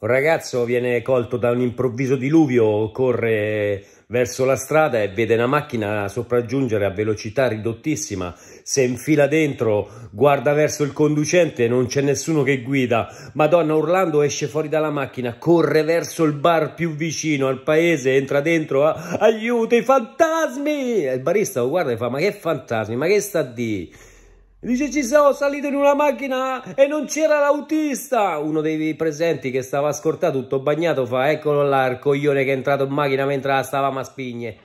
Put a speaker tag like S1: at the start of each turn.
S1: Un ragazzo viene colto da un improvviso diluvio, corre verso la strada e vede una macchina sopraggiungere a velocità ridottissima, si infila dentro, guarda verso il conducente, non c'è nessuno che guida. Madonna urlando esce fuori dalla macchina, corre verso il bar più vicino al paese, entra dentro, ah, aiuto i fantasmi! E il barista lo guarda e fa "Ma che fantasmi? Ma che sta di?" Dice ci siamo salito in una macchina e non c'era l'autista. Uno dei presenti che stava ascoltato tutto bagnato fa eccolo là il coglione che è entrato in macchina mentre la stavamo a spigne.